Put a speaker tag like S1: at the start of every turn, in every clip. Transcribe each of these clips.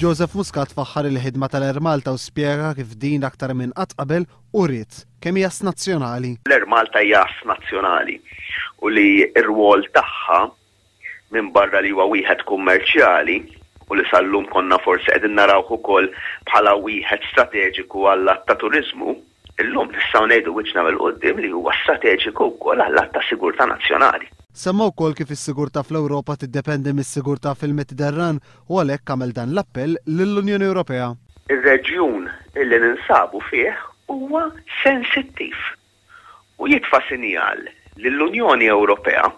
S1: Joseph Muscat faħħar il-ħidma tal-Ermalta u spjega kif din aktar minn qatt qabel u rrit kemm hija nazzjonali.
S2: L-Ermalta hija nazzjonali u li r-rwol tagħha minn barra li huwa wieħed kummerċjali u li sallum konna forse qegħdin naraw ukoll bħala wieħed strateġiku għall ta' turizmu illum nistgħu ngħidu wiċċna mill-qudiem li huwa strateġiku wkoll għall-att ta' sigurtà nazzjonali.
S1: Semma wkoll kif is-sigurtà fl-Ewropa tiddependi mis-sigurtà fil-Mediterran u għalhekk għamel dan l-appell lill-Unjoni Ewropea.
S2: Ir-reġjun illi ninsabu fih huwa sensittiv u jitfa' sinjal lill-Unjoni Ewropea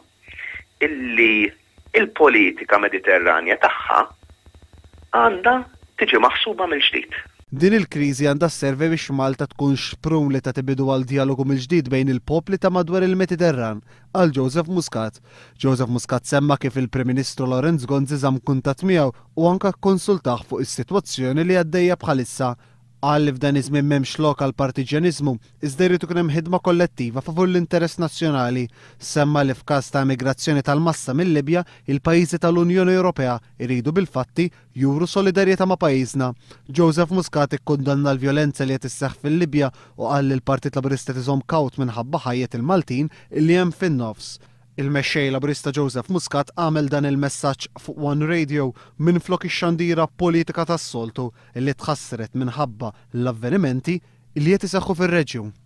S2: illi il-politika mediterranja tagħha għandha tiġi maħsuba mill-ġdid.
S1: Din il-kriżi għandha serve biex Malta tkun xprum li ta' tibidu għal dialogu mill-ġdid bejn il-popli ta' madwar il-Mediterran għal Joseph Muscat. Joseph Muscat semma kif il-Prim Ministru Lorenz Gonzi zam kuntat miegħu u anka konsultaħ fuq is-sitwazzjoni li għaddejja bħalissa Għal li f'dan iż-żmien m'hemmx lokal partiġanizmu, iżda jrid ikun hemm ħidma kollettiva favur l-interess nazzjonali. Semma li f'każ ta' migrazzjoni tal-massa mill-Libja, il-pajjiżi tal-Unjoni Ewropea iridu bil-fatti juru solidarjetà ma' pajjiżna. Joseph Muscat ikkundanna l-vjolenza li qed isseħħ fil-Libja u qal li l-Partit Laburista tiżhom kawt minħabba ħajjet il-Maltin li hemm fin-nofs. Il-mexxej laburista Joseph Muscat għamel dan il-messaġġ fuq One Radio minn flok ix-xandira politika tas-soltu li tħassret minħabba l-avvenimenti li qed iseħħu fir-reġjun.